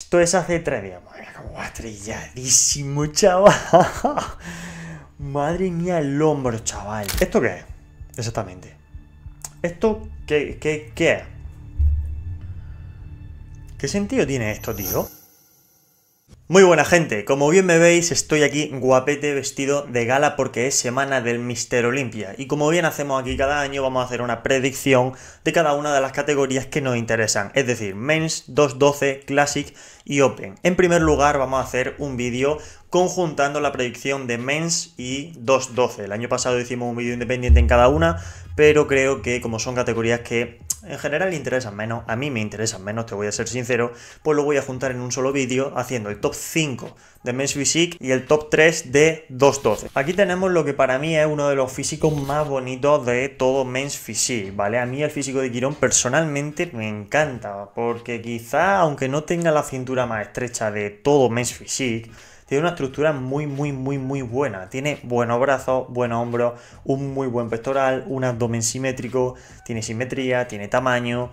Esto es hace tres días. Madre mía, como estrelladísimo, chaval. Madre mía, el hombro, chaval. ¿Esto qué es? Exactamente. ¿Esto qué, qué es? ¿Qué sentido tiene esto, tío? Muy buena gente, como bien me veis estoy aquí guapete vestido de gala porque es semana del Mister Olimpia y como bien hacemos aquí cada año vamos a hacer una predicción de cada una de las categorías que nos interesan, es decir, Men's, 212, Classic y Open. En primer lugar vamos a hacer un vídeo conjuntando la predicción de Men's y 212. El año pasado hicimos un vídeo independiente en cada una, pero creo que como son categorías que en general interesan menos, a mí me interesan menos, te voy a ser sincero, pues lo voy a juntar en un solo vídeo haciendo el top 5 de Men's Physique y el top 3 de 212. Aquí tenemos lo que para mí es uno de los físicos más bonitos de todo Men's Physique, ¿vale? A mí el físico de Quirón personalmente me encanta, porque quizá aunque no tenga la cintura más estrecha de todo Men's Physique, tiene una estructura muy, muy, muy, muy buena. Tiene buenos brazos, buen hombro, un muy buen pectoral, un abdomen simétrico, tiene simetría, tiene tamaño.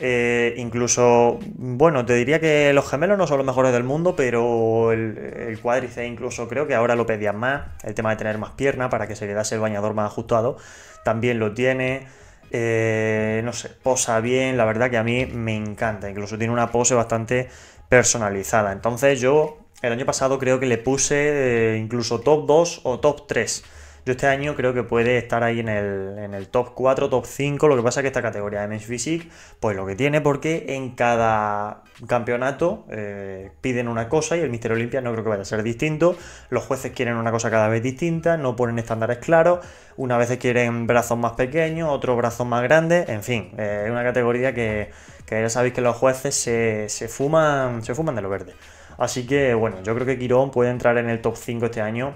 Eh, incluso, bueno, te diría que los gemelos no son los mejores del mundo, pero el, cuádriceps incluso creo que ahora lo pedían más. El tema de tener más pierna para que se le dase el bañador más ajustado, también lo tiene. Eh, no sé, posa bien, la verdad que a mí me encanta. Incluso tiene una pose bastante personalizada. Entonces yo el año pasado creo que le puse eh, incluso top 2 o top 3. Yo este año creo que puede estar ahí en el, en el top 4, top 5. Lo que pasa es que esta categoría de Men's Physique, pues lo que tiene, porque en cada campeonato eh, piden una cosa y el Mister Olimpia no creo que vaya a ser distinto. Los jueces quieren una cosa cada vez distinta, no ponen estándares claros. Una vez quieren brazos más pequeños, otros brazos más grandes. En fin, eh, es una categoría que, ya sabéis que los jueces se, se, fuman, se fuman de lo verde. Así que bueno, yo creo que Quirón puede entrar en el top 5 este año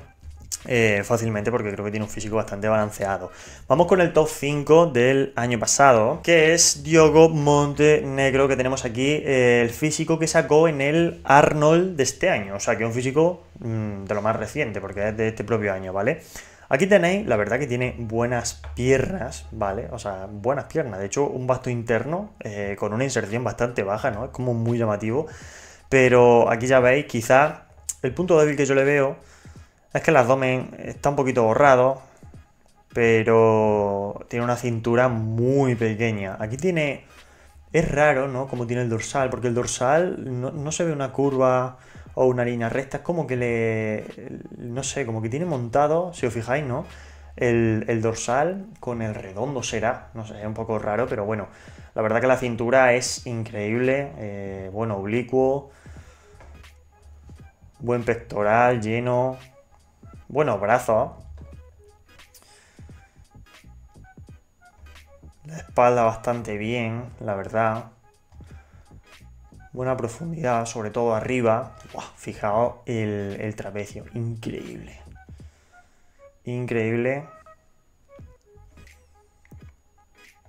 eh, fácilmente porque creo que tiene un físico bastante balanceado. Vamos con el top 5 del año pasado, que es Diogo Montenegro, que tenemos aquí eh, el físico que sacó en el Arnold de este año, o sea que es un físico mm, de lo más reciente, porque es de este propio año, ¿vale? Aquí tenéis, la verdad que tiene buenas piernas, ¿vale? O sea, buenas piernas. De hecho, un basto interno eh, con una inserción bastante baja, ¿no? Es como muy llamativo. Pero aquí ya veis, quizás el punto débil que yo le veo es que el abdomen está un poquito borrado, pero tiene una cintura muy pequeña. Aquí tiene... Es raro, ¿no? Como tiene el dorsal, porque el dorsal no, se ve una curva o una línea recta, es como que le... No sé, como que tiene montado, si os fijáis, ¿no? El, el, dorsal con el redondo será, no sé, es un poco raro, pero bueno, la verdad que la cintura es increíble, eh, bueno, oblicuo, Buen pectoral, lleno. Buenos brazos. La espalda bastante bien, la verdad. Buena profundidad, sobre todo arriba. fijaos el, el trapecio. Increíble. Increíble.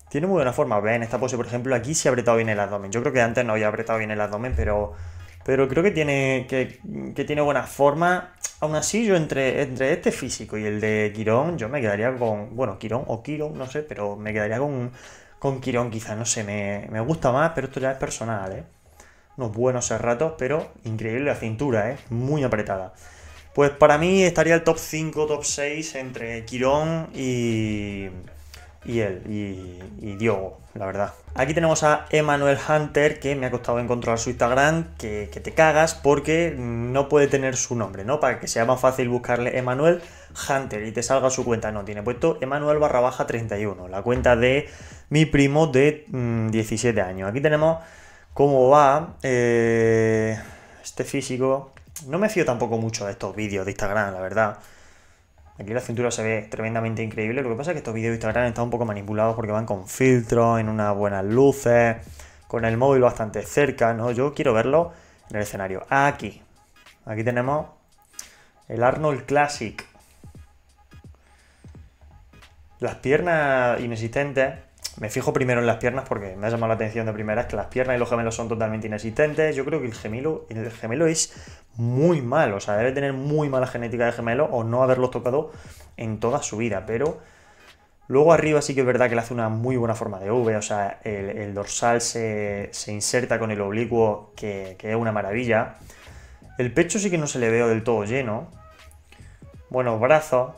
Tiene muy buena forma. Ven, esta pose, por ejemplo, aquí se ha apretado bien el abdomen. Yo creo que antes no había apretado bien el abdomen, pero pero creo que tiene, que, tiene buena forma. Aún así, yo entre, entre este físico y el de Quirón, yo me quedaría con, bueno, Quirón o Quirón, no sé, pero me quedaría con, con Quirón quizás, no sé, me, gusta más, pero esto ya es personal, ¿eh? Unos buenos ratos, pero increíble la cintura, ¿eh? Muy apretada. Pues para mí estaría el top 5, top 6 entre Quirón y, y él, y, dio Diogo, la verdad. Aquí tenemos a emmanuel Hunter, que me ha costado encontrar su Instagram, que, te cagas porque no puede tener su nombre, ¿no? Para que sea más fácil buscarle emmanuel Hunter y te salga su cuenta. No, tiene puesto emmanuel barra baja 31, la cuenta de mi primo de 17 mm, años. Aquí tenemos cómo va eh, este físico. No me fío tampoco mucho de estos vídeos de Instagram, la verdad. Aquí la cintura se ve tremendamente increíble. Lo que pasa es que estos vídeos de Instagram están un poco manipulados porque van con filtros, en unas buenas luces, con el móvil bastante cerca, ¿no? Yo quiero verlo en el escenario. Aquí. Aquí tenemos el Arnold Classic. Las piernas inexistentes me fijo primero en las piernas porque me ha llamado la atención de primera es que las piernas y los gemelos son totalmente inexistentes. Yo creo que el gemelo, el es muy malo, o sea, debe tener muy mala genética de gemelo o no haberlos tocado en toda su vida, pero luego arriba sí que es verdad que le hace una muy buena forma de V, o sea, el, dorsal se, inserta con el oblicuo que, es una maravilla. El pecho sí que no se le veo del todo lleno. Bueno, brazos,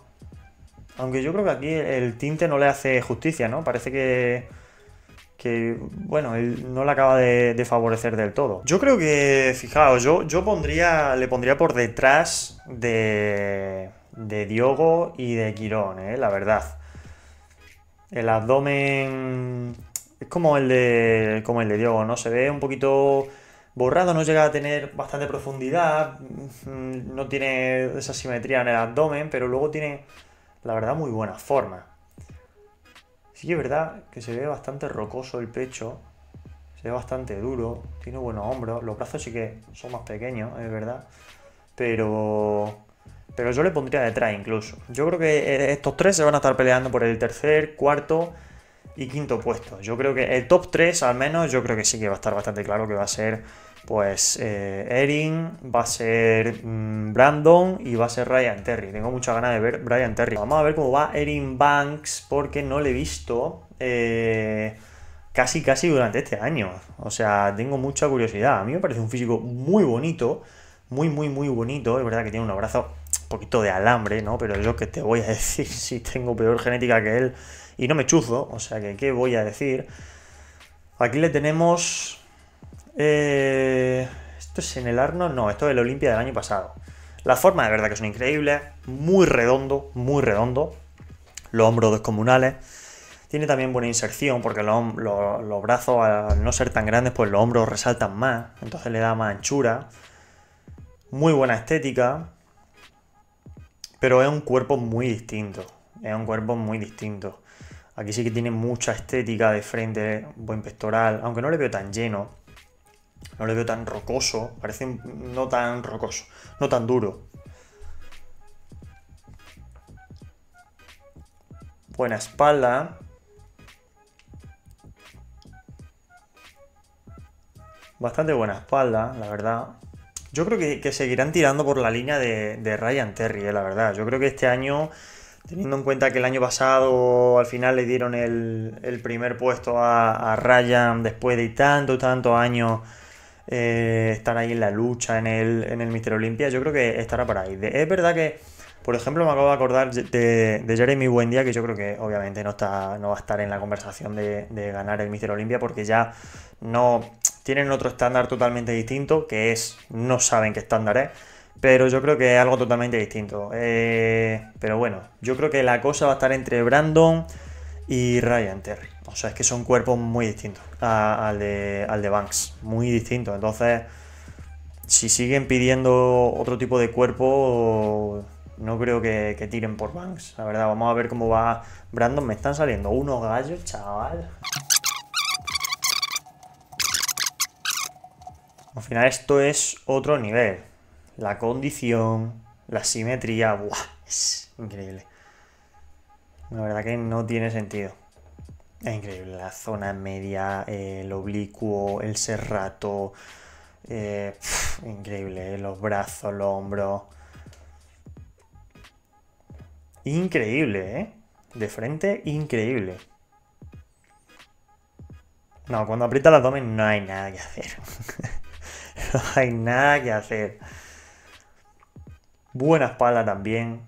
aunque yo creo que aquí el tinte no le hace justicia, ¿no? Parece que, que bueno, él no le acaba de, favorecer del todo. Yo creo que, fijaos, yo, yo pondría, le pondría por detrás de, de Diogo y de Quirón, ¿eh? la verdad. El abdomen es como el, de, como el de Diogo, ¿no? Se ve un poquito borrado, no llega a tener bastante profundidad, mm, no tiene esa simetría en el abdomen, pero luego tiene la verdad, muy buena forma. Sí que es verdad que se ve bastante rocoso el pecho, se ve bastante duro, tiene buenos hombros, los brazos sí que son más pequeños, es verdad, pero pero yo le pondría detrás incluso. Yo creo que eh, estos tres se van a estar peleando por el tercer, cuarto y quinto puesto. Yo creo que el top 3 al menos, yo creo que sí que va a estar bastante claro que va a ser pues eh, Erin, va a ser mm, Brandon y va a ser Ryan Terry. Tengo mucha ganas de ver Ryan Terry. Vamos a ver cómo va Erin Banks porque no le he visto eh, casi casi durante este año. O sea, tengo mucha curiosidad. A mí me parece un físico muy bonito, muy muy muy bonito. Es verdad que tiene un abrazo un poquito de alambre, ¿no? Pero es lo que te voy a decir si tengo peor genética que él y no me chuzo. O sea, que qué voy a decir. Aquí le tenemos eh, esto es en el Arno, no, esto es el Olimpia del año pasado. la forma de verdad que son increíbles, muy redondo, muy redondo. Los hombros descomunales. Tiene también buena inserción porque los, los brazos al no ser tan grandes, pues los hombros resaltan más, entonces le da más anchura. Muy buena estética, pero es un cuerpo muy distinto. Es un cuerpo muy distinto. Aquí sí que tiene mucha estética de frente, buen pectoral, aunque no le veo tan lleno no le veo tan rocoso, parece no tan rocoso, no tan duro. Buena espalda. Bastante buena espalda, la verdad. Yo creo que, seguirán tirando por la línea de, Ryan Terry, eh, la verdad. Yo creo que este año teniendo en cuenta que el año pasado al final le dieron el, primer puesto a, Ryan después de tanto, tanto años eh, estar ahí en la lucha, en el, en el Mister Olimpia, yo creo que estará para ahí. es verdad que, por ejemplo, me acabo de acordar de, Jeremy Buendía, que yo creo que obviamente no, está, no va a estar en la conversación de, ganar el Mister Olimpia porque ya no tienen otro estándar totalmente distinto, que es no saben qué estándar es. Pero yo creo que es algo totalmente distinto. Eh, pero bueno, yo creo que la cosa va a estar entre Brandon y Ryan Terry. O sea, es que son cuerpos muy distintos al, de, al de Banks, muy distintos. Entonces, si siguen pidiendo otro tipo de cuerpo, no creo que, tiren por Banks. La verdad, vamos a ver cómo va Brandon. Me están saliendo unos gallos, chaval. Al final esto es otro nivel. La condición, la simetría, ¡buah! Es increíble. La verdad que no tiene sentido increíble, la zona media, eh, el oblicuo, el serrato. Eh, increíble, eh, los brazos, los hombros. Increíble, ¿eh? De frente, increíble. No, cuando aprieta el abdomen no hay nada que hacer. no hay nada que hacer. Buena espalda también.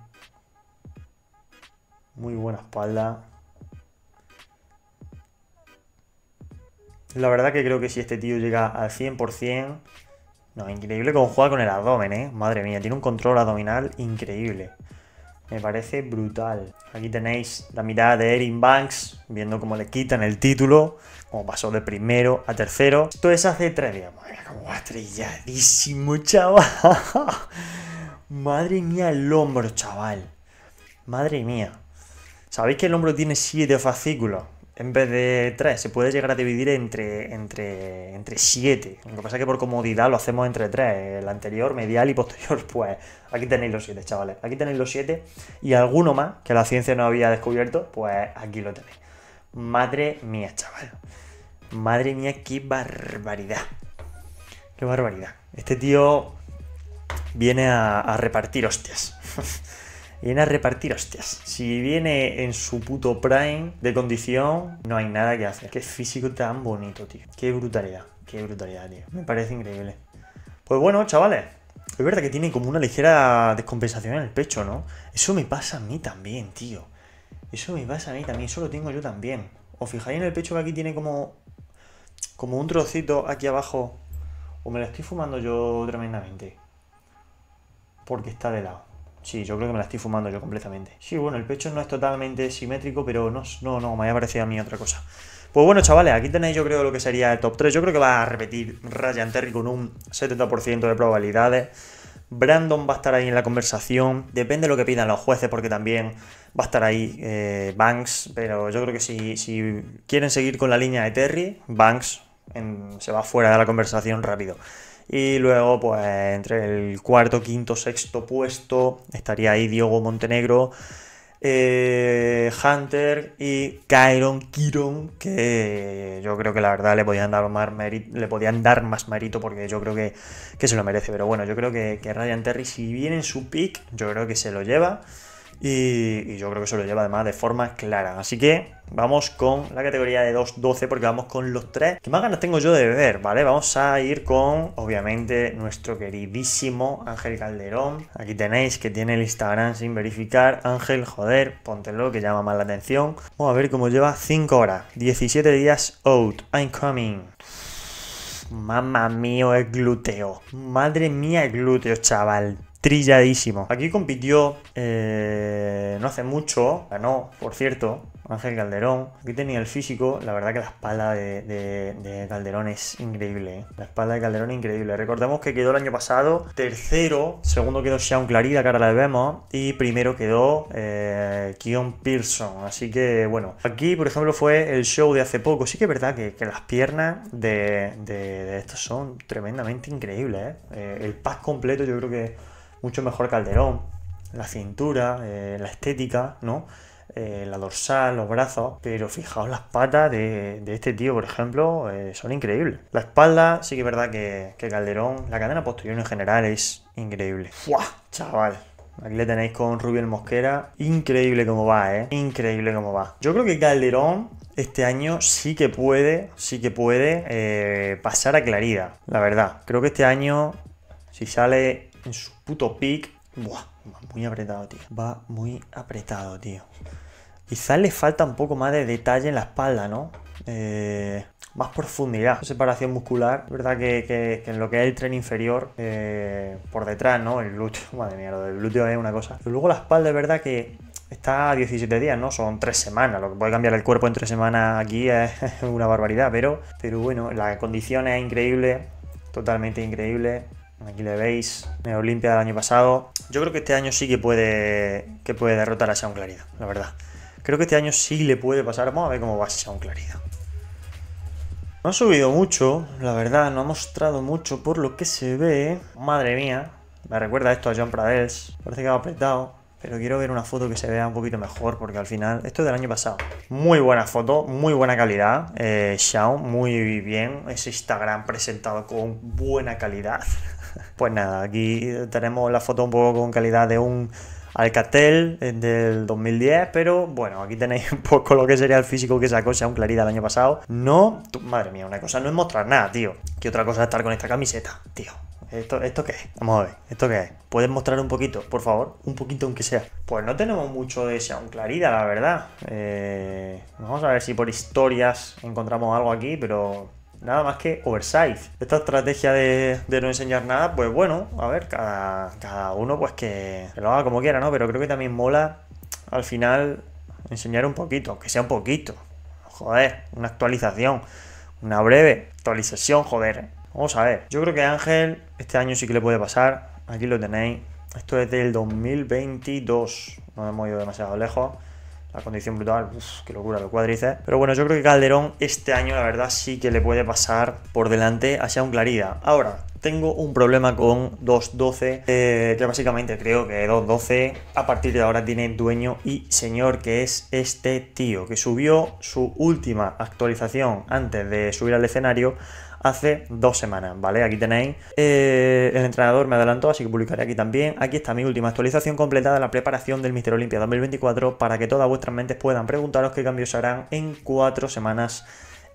Muy buena espalda. La verdad que creo que si este tío llega al 100%... No, increíble cómo juega con el abdomen, ¿eh? Madre mía, tiene un control abdominal increíble. Me parece brutal. Aquí tenéis la mirada de Erin Banks, viendo cómo le quitan el título, cómo pasó de primero a tercero. Esto es hace tres días. Madre mía, como chaval. Madre mía, el hombro, chaval. Madre mía. ¿Sabéis que el hombro tiene siete fascículos? en vez de tres. Se puede llegar a dividir entre, entre, entre 7. Lo que pasa es que por comodidad lo hacemos entre 3. El anterior, medial y posterior, pues aquí tenéis los siete chavales. Aquí tenéis los siete. y alguno más que la ciencia no había descubierto, pues aquí lo tenéis. Madre mía, chaval. Madre mía, qué barbaridad. Qué barbaridad. Este tío viene a, a repartir hostias. viene a repartir hostias. Si viene en su puto prime de condición, no hay nada que hacer. Qué físico tan bonito, tío. Qué brutalidad, qué brutalidad, tío. Me parece increíble. Pues bueno, chavales, es verdad que tiene como una ligera descompensación en el pecho, ¿no? Eso me pasa a mí también, tío. Eso me pasa a mí también, eso lo tengo yo también. o fijáis en el pecho que aquí tiene como, como un trocito aquí abajo? ¿O me lo estoy fumando yo tremendamente? Porque está de lado. Sí, yo creo que me la estoy fumando yo completamente. Sí, bueno, el pecho no es totalmente simétrico, pero no, no, no, me había parecido a mí otra cosa. Pues bueno, chavales, aquí tenéis yo creo lo que sería el top 3. Yo creo que va a repetir Ryan Terry con un 70% de probabilidades. Brandon va a estar ahí en la conversación. Depende de lo que pidan los jueces, porque también va a estar ahí eh, Banks. Pero yo creo que si, si, quieren seguir con la línea de Terry, Banks se va fuera de la conversación rápido. Y luego, pues, entre el cuarto, quinto, sexto puesto estaría ahí Diego Montenegro, eh, Hunter y Kyron Kiron, que yo creo que la verdad le podían dar más mérito, le podían dar más porque yo creo que, que se lo merece. Pero bueno, yo creo que, que Ryan Terry, si viene en su pick, yo creo que se lo lleva. Y, yo creo que se lo lleva además de forma clara. Así que vamos con la categoría de 212 porque vamos con los 3 ¿Qué más ganas tengo yo de ver, ¿vale? Vamos a ir con, obviamente, nuestro queridísimo Ángel Calderón. Aquí tenéis que tiene el Instagram sin verificar. Ángel, joder, póntelo que llama más la atención. Vamos a ver cómo lleva 5 horas. 17 días out. I'm coming. Mamma mío, es glúteo. Madre mía, es glúteo, chaval trilladísimo. Aquí compitió eh, no hace mucho, ganó, por cierto, Ángel Calderón. Aquí tenía el físico, la verdad que la espalda de, Calderón es increíble. Eh. La espalda de Calderón es increíble. Recordemos que quedó el año pasado tercero, segundo quedó Sean Clarida, que ahora la vemos, y primero quedó eh, Pearson. Así que bueno, aquí por ejemplo fue el show de hace poco. Sí que es verdad que, las piernas de, de, estos son tremendamente increíbles. Eh. el pack completo yo creo que mucho mejor Calderón, la cintura, eh, la estética, ¿no? Eh, la dorsal, los brazos, pero fijaos las patas de, este tío, por ejemplo, eh, son increíbles. La espalda, sí que es verdad que, Calderón, la cadena posterior en general es increíble. ¡Fua! Chaval, Aquí le tenéis con el Mosquera. Increíble cómo va, ¿eh? Increíble cómo va. Yo creo que Calderón este año sí que puede, sí que puede pasar a Clarida. La verdad, creo que este año, si sale en su puto pick. Buah, muy apretado, tío. Va muy apretado, tío. Quizás le falta un poco más de detalle en la espalda, ¿no? Eh, más profundidad, separación muscular. verdad que, en lo que es el tren inferior, eh, por detrás, ¿no? El glúteo, madre mía, lo del glúteo es una cosa. luego la espalda es verdad que está a 17 días, ¿no? Son 3 semanas. Lo que puede cambiar el cuerpo en 3 semanas aquí es una barbaridad, pero, pero bueno, la condición es increíble, totalmente increíble. Aquí le veis, me Olimpia del año pasado. Yo creo que este año sí que puede, que puede derrotar a Sean Clarida, la verdad. Creo que este año sí le puede pasar. Vamos a ver cómo va Sean Clarida. No ha subido mucho, la verdad, no ha mostrado mucho por lo que se ve. Madre mía, me recuerda esto a John Pradels. Parece que ha apretado, pero quiero ver una foto que se vea un poquito mejor porque al final, esto es del año pasado. Muy buena foto, muy buena calidad. Eh, muy bien. Ese Instagram presentado con buena calidad. Pues nada, aquí tenemos la foto un poco con calidad de un Alcatel eh, del 2010, pero bueno, aquí tenéis un poco lo que sería el físico que sacó sea un Clarida el año pasado. No, madre mía, una cosa no es mostrar nada, tío. ¿Qué otra cosa es estar con esta camiseta, tío. ¿Esto, ¿Esto qué es? Vamos a ver, ¿esto qué es? ¿Puedes mostrar un poquito, por favor? Un poquito aunque sea. Pues no tenemos mucho de Sean Clarida, la verdad. Eh, vamos a ver si por historias encontramos algo aquí, pero nada más que oversize. Esta estrategia de, no enseñar nada, pues bueno, a ver, cada, uno pues que, lo haga como quiera, ¿no? Pero creo que también mola al final enseñar un poquito, aunque sea un poquito. Joder, una actualización, una breve actualización, joder. ¿eh? Vamos a ver, yo creo que Ángel este año sí que le puede pasar, aquí lo tenéis. Esto es del 2022, no hemos ido demasiado lejos la condición brutal, uff, qué locura lo cuádriceps. Pero bueno, yo creo que Calderón este año, la verdad, sí que le puede pasar por delante a un Clarida. Ahora, tengo un problema con 2.12, eh, que básicamente creo que 2.12 a partir de ahora tiene dueño y señor, que es este tío, que subió su última actualización antes de subir al escenario hace dos semanas, ¿vale? Aquí tenéis, eh, el entrenador me adelantó, así que publicaré aquí también. Aquí está mi última actualización completada de la preparación del Mister Olimpia 2024 para que todas vuestras mentes puedan preguntaros qué cambios harán en cuatro semanas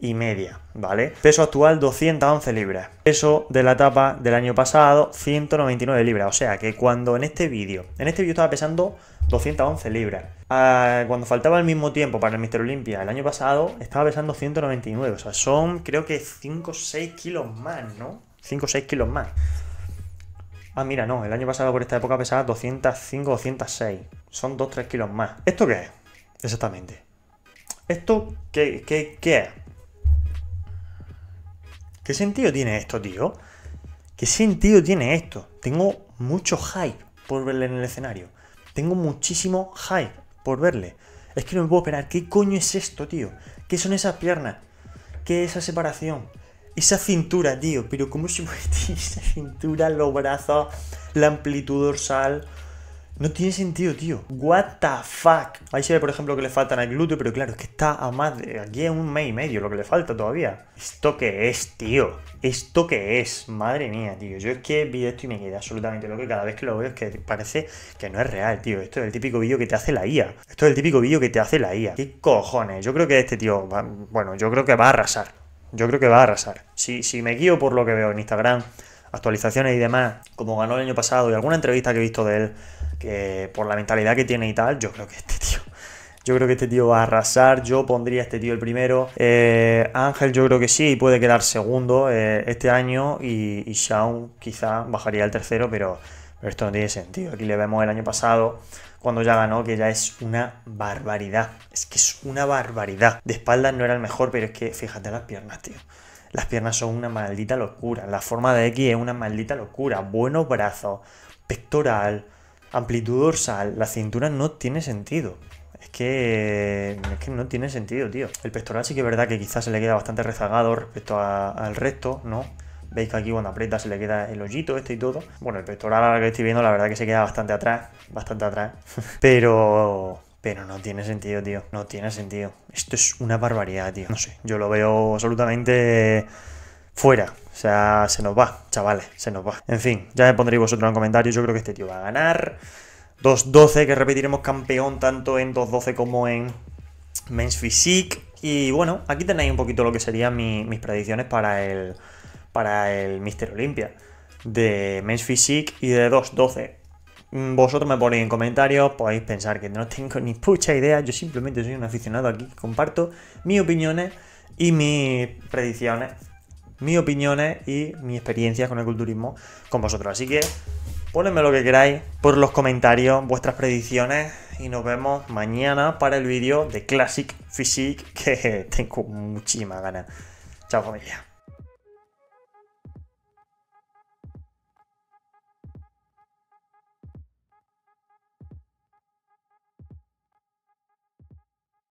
y media, ¿vale? Peso actual 211 libras. Peso de la etapa del año pasado 199 libras. O sea que cuando en este vídeo, en este vídeo estaba pesando 211 libras. Ah, cuando faltaba el mismo tiempo para el Mister Olympia el año pasado, estaba pesando 199. O sea, son creo que 5 o 6 kilos más, ¿no? 5 o 6 kilos más. Ah, mira, no. El año pasado por esta época pesaba 205 o 206. Son 2-3 kilos más. ¿Esto qué es? Exactamente. ¿Esto qué, qué, qué es? ¿Qué sentido tiene esto, tío? ¿Qué sentido tiene esto? Tengo mucho hype por verle en el escenario. Tengo muchísimo hype por verle. Es que no me puedo esperar. ¿Qué coño es esto, tío? ¿Qué son esas piernas? ¿Qué es esa separación? Esa cintura, tío. Pero ¿cómo se puede esa cintura, los brazos, la amplitud dorsal? No tiene sentido, tío. What the fuck. Ahí se ve, por ejemplo, que le faltan al glúteo, pero claro, es que está a más de... Aquí es un mes y medio lo que le falta todavía. ¿Esto qué es, tío? ¿Esto qué es? Madre mía, tío. Yo es que vi esto y me quedé absolutamente loco. Cada vez que lo veo es que parece que no es real, tío. Esto es el típico vídeo que te hace la IA. Esto es el típico vídeo que te hace la IA. ¿Qué cojones? Yo creo que este tío... Bueno, yo creo que va a arrasar. Yo creo que va a arrasar. si me guío por lo que veo en Instagram, actualizaciones y demás, como ganó el año pasado y alguna entrevista que he visto de él por la mentalidad que tiene y tal, yo creo que este tío yo creo que este tío va a arrasar. Yo pondría a este tío el primero. Eh, Ángel, yo creo que sí, puede quedar segundo eh, este año. Y, y Shaun quizá bajaría al tercero, pero, pero, esto no tiene sentido. Aquí le vemos el año pasado, cuando ya ganó, que ya es una barbaridad. Es que es una barbaridad. De espaldas no era el mejor, pero es que fíjate las piernas, tío. Las piernas son una maldita locura. La forma de X es una maldita locura. Buenos brazos, pectoral amplitud dorsal, la cintura no tiene sentido. Es que, es que no tiene sentido, tío. El pectoral sí que es verdad que quizás se le queda bastante rezagado respecto al resto, ¿no? Veis que aquí cuando aprieta se le queda el hoyito este y todo. Bueno, el pectoral ahora que estoy viendo la verdad que se queda bastante atrás, bastante atrás. Pero... Pero no tiene sentido, tío. No tiene sentido. Esto es una barbaridad, tío. No sé, yo lo veo absolutamente fuera o sea, se nos va, chavales, se nos va. En fin, ya me pondréis vosotros en comentarios. Yo creo que este tío va a ganar. 2-12, que repetiremos campeón tanto en 2-12 como en Men's Physique. Y bueno, aquí tenéis un poquito lo que serían mis predicciones para el, para el Mister Olympia De Men's Physique y de 2-12. Mm, vosotros me ponéis en comentarios, podéis pensar que no tengo ni pucha idea, yo simplemente soy un aficionado aquí, comparto mis opiniones y mis predicciones mis opiniones y mi experiencia con el culturismo con vosotros. Así que ponedme lo que queráis por los comentarios, vuestras predicciones y nos vemos mañana para el vídeo de Classic Physique que tengo muchísimas ganas. Chao familia.